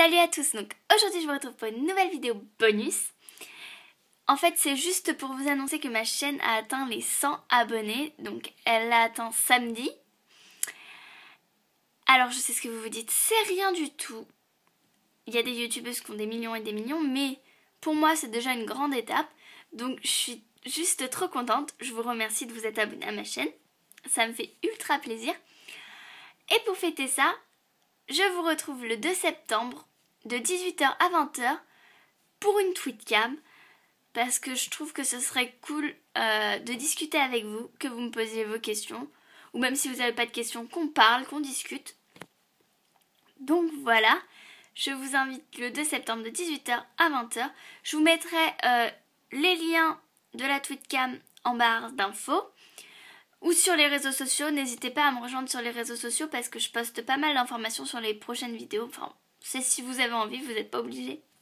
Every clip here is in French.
Salut à tous, donc aujourd'hui je vous retrouve pour une nouvelle vidéo bonus. En fait c'est juste pour vous annoncer que ma chaîne a atteint les 100 abonnés, donc elle l'a atteint samedi. Alors je sais ce que vous vous dites, c'est rien du tout. Il y a des youtubeuses qui ont des millions et des millions, mais pour moi c'est déjà une grande étape, donc je suis juste trop contente. Je vous remercie de vous être abonné à ma chaîne, ça me fait ultra plaisir. Et pour fêter ça, je vous retrouve le 2 septembre de 18h à 20h pour une tweetcam parce que je trouve que ce serait cool euh, de discuter avec vous, que vous me posiez vos questions ou même si vous n'avez pas de questions, qu'on parle, qu'on discute. Donc voilà, je vous invite le 2 septembre de 18h à 20h. Je vous mettrai euh, les liens de la tweetcam en barre d'infos ou sur les réseaux sociaux. N'hésitez pas à me rejoindre sur les réseaux sociaux parce que je poste pas mal d'informations sur les prochaines vidéos. Enfin, c'est si vous avez envie, vous n'êtes pas obligé.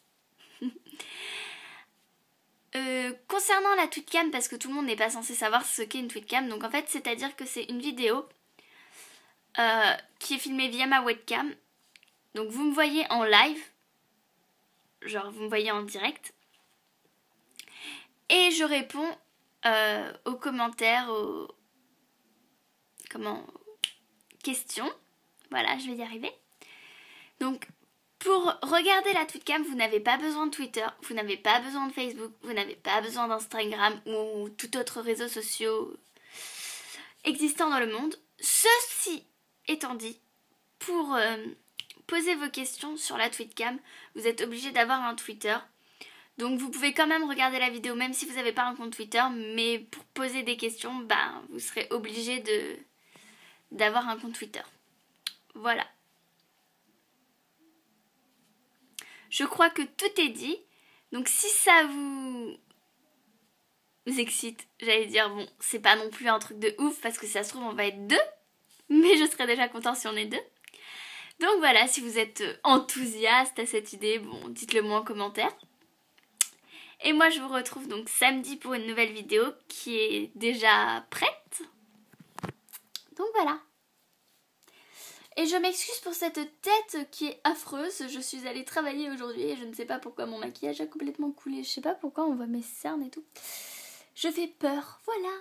Euh, concernant la tweetcam, parce que tout le monde n'est pas censé savoir ce qu'est une tweetcam, donc en fait, c'est-à-dire que c'est une vidéo euh, qui est filmée via ma webcam. Donc vous me voyez en live, genre vous me voyez en direct, et je réponds euh, aux commentaires, aux, comment question. Voilà, je vais y arriver. Donc pour regarder la twitcam vous n'avez pas besoin de Twitter, vous n'avez pas besoin de Facebook, vous n'avez pas besoin d'Instagram ou tout autre réseau social existant dans le monde. Ceci étant dit, pour euh, poser vos questions sur la Tweetcam, vous êtes obligé d'avoir un Twitter. Donc vous pouvez quand même regarder la vidéo même si vous n'avez pas un compte Twitter, mais pour poser des questions, bah, vous serez obligé de, d'avoir un compte Twitter. Voilà. Je crois que tout est dit. Donc si ça vous excite, j'allais dire, bon, c'est pas non plus un truc de ouf parce que si ça se trouve, on va être deux. Mais je serais déjà content si on est deux. Donc voilà, si vous êtes enthousiaste à cette idée, bon, dites-le moi en commentaire. Et moi, je vous retrouve donc samedi pour une nouvelle vidéo qui est déjà prête. Donc voilà. Et je m'excuse pour cette tête qui est affreuse. Je suis allée travailler aujourd'hui et je ne sais pas pourquoi mon maquillage a complètement coulé. Je sais pas pourquoi on voit mes cernes et tout. Je fais peur. Voilà.